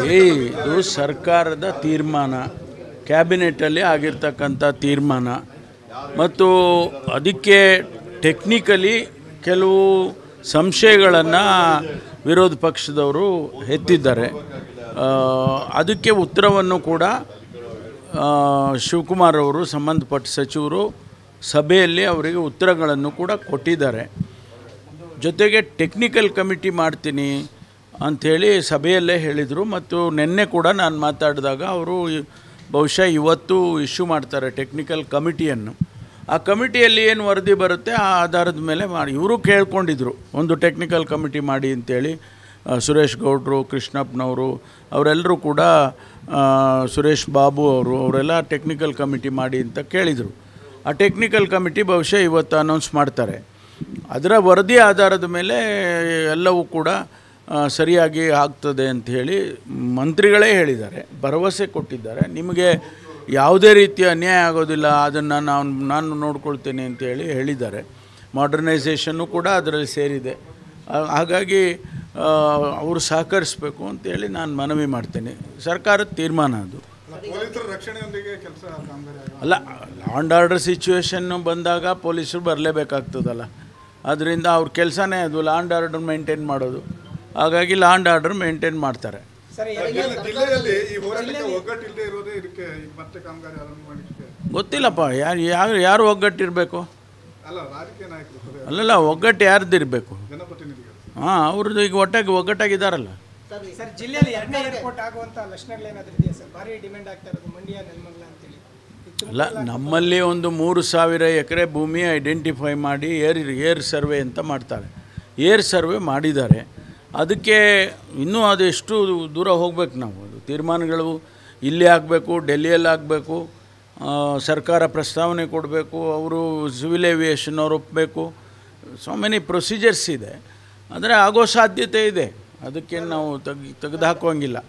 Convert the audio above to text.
ಮಾಡಿ ಇದು ಸರ್ಕಾರದ ತೀರ್ಮಾನ ಕ್ಯಾಬಿನೆಟಲ್ಲಿ ಆಗಿರ್ತಕ್ಕಂಥ ತೀರ್ಮಾನ ಮತ್ತು ಅದಕ್ಕೆ ಟೆಕ್ನಿಕಲಿ ಕೆಲವು ಸಂಶಯಗಳನ್ನು ವಿರೋಧ ಪಕ್ಷದವರು ಎತ್ತಿದ್ದಾರೆ ಅದಕ್ಕೆ ಉತ್ತರವನ್ನು ಕೂಡ ಶಿವಕುಮಾರ್ ಅವರು ಸಂಬಂಧಪಟ್ಟ ಸಚಿವರು ಸಭೆಯಲ್ಲಿ ಅವರಿಗೆ ಉತ್ತರಗಳನ್ನು ಕೂಡ ಕೊಟ್ಟಿದ್ದಾರೆ ಜೊತೆಗೆ ಟೆಕ್ನಿಕಲ್ ಕಮಿಟಿ ಮಾಡ್ತೀನಿ ಅಂಥೇಳಿ ಸಭೆಯಲ್ಲೇ ಹೇಳಿದರು ಮತ್ತು ನಿನ್ನೆ ಕೂಡ ನಾನು ಮಾತಾಡಿದಾಗ ಅವರು ಬಹುಶಃ ಇವತ್ತು ಇಶ್ಯೂ ಮಾಡ್ತಾರೆ ಟೆಕ್ನಿಕಲ್ ಕಮಿಟಿಯನ್ನು ಆ ಕಮಿಟಿಯಲ್ಲಿ ಏನು ವರದಿ ಬರುತ್ತೆ ಆ ಆಧಾರದ ಮೇಲೆ ಮಾಡಿ ಇವರು ಕೇಳ್ಕೊಂಡಿದ್ರು ಒಂದು ಟೆಕ್ನಿಕಲ್ ಕಮಿಟಿ ಮಾಡಿ ಅಂತೇಳಿ ಸುರೇಶ್ ಗೌಡ್ರು ಕೃಷ್ಣಪ್ಪನವರು ಅವರೆಲ್ಲರೂ ಕೂಡ ಸುರೇಶ್ ಬಾಬು ಅವರು ಅವರೆಲ್ಲ ಟೆಕ್ನಿಕಲ್ ಕಮಿಟಿ ಮಾಡಿ ಅಂತ ಕೇಳಿದರು ಆ ಟೆಕ್ನಿಕಲ್ ಕಮಿಟಿ ಬಹುಶಃ ಇವತ್ತು ಅನೌನ್ಸ್ ಮಾಡ್ತಾರೆ ಅದರ ವರದಿ ಆಧಾರದ ಮೇಲೆ ಎಲ್ಲವೂ ಕೂಡ ಸರಿಯಾಗಿ ಆಗ್ತದೆ ಅಂಥೇಳಿ ಮಂತ್ರಿಗಳೇ ಹೇಳಿದ್ದಾರೆ ಭರವಸೆ ಕೊಟ್ಟಿದ್ದಾರೆ ನಿಮಗೆ ಯಾವುದೇ ರೀತಿಯ ಅನ್ಯಾಯ ಆಗೋದಿಲ್ಲ ಅದನ್ನು ನಾನು ನಾನು ನೋಡ್ಕೊಳ್ತೇನೆ ಹೇಳಿ ಹೇಳಿದ್ದಾರೆ ಮಾಡ್ರನೈಸೇಷನ್ನು ಕೂಡ ಅದರಲ್ಲಿ ಸೇರಿದೆ ಹಾಗಾಗಿ ಅವರು ಸಹಕರಿಸಬೇಕು ಅಂತೇಳಿ ನಾನು ಮನವಿ ಮಾಡ್ತೇನೆ ಸರ್ಕಾರದ ತೀರ್ಮಾನ ಅದು ಅಲ್ಲ ಲಾ ಆರ್ಡರ್ ಸಿಚುವೇಶನ್ನು ಬಂದಾಗ ಪೊಲೀಸರು ಬರಲೇಬೇಕಾಗ್ತದಲ್ಲ ಅದರಿಂದ ಅವ್ರ ಕೆಲಸನೇ ಅದು ಲಾ ಆರ್ಡರ್ ಮೇಂಟೈನ್ ಮಾಡೋದು ಹಾಗಾಗಿ ಲಾ ಆರ್ಡರ್ ಮೇಂಟೈನ್ ಮಾಡ್ತಾರೆ ಗೊತ್ತಿಲ್ಲಪ್ಪ ಯಾರು ಯಾರು ಯಾರು ಒಗ್ಗಟ್ಟಿರಬೇಕು ಅಲ್ಲಲ್ಲ ಒಗ್ಗಟ್ಟು ಇರಬೇಕು ಹಾಂ ಅವ್ರದ್ದು ಈಗ ಒಟ್ಟಾಗಿ ಒಗ್ಗಟ್ಟಾಗಿದ್ದಾರಲ್ಲ ಅಲ್ಲ ನಮ್ಮಲ್ಲಿ ಒಂದು ಮೂರು ಸಾವಿರ ಎಕರೆ ಭೂಮಿ ಐಡೆಂಟಿಫೈ ಮಾಡಿ ಏರ್ ಏರ್ ಸರ್ವೆ ಅಂತ ಮಾಡ್ತಾರೆ ಏರ್ ಸರ್ವೆ ಮಾಡಿದ್ದಾರೆ ಅದಕ್ಕೆ ಇನ್ನೂ ಅದೆಷ್ಟು ದೂರ ಹೋಗ್ಬೇಕು ನಾವು ಅದು ತೀರ್ಮಾನಗಳು ಇಲ್ಲಿ ಆಗಬೇಕು ಡೆಲ್ಲಿಯಲ್ಲಿ ಆಗಬೇಕು ಸರ್ಕಾರ ಪ್ರಸ್ತಾವನೆ ಕೊಡಬೇಕು ಅವರು ಸಿವಿಲ್ ಏವಿಯೇಷನ್ ಅವ್ರು ಒಪ್ಪಬೇಕು ಸೊ ಮೆನಿ ಪ್ರೊಸೀಜರ್ಸ್ ಇದೆ ಆದರೆ ಆಗೋ ಸಾಧ್ಯತೆ ಇದೆ ಅದಕ್ಕೆ ನಾವು ತೆಗೆ ತೆಗೆದು ಹಾಕೋಂಗಿಲ್ಲ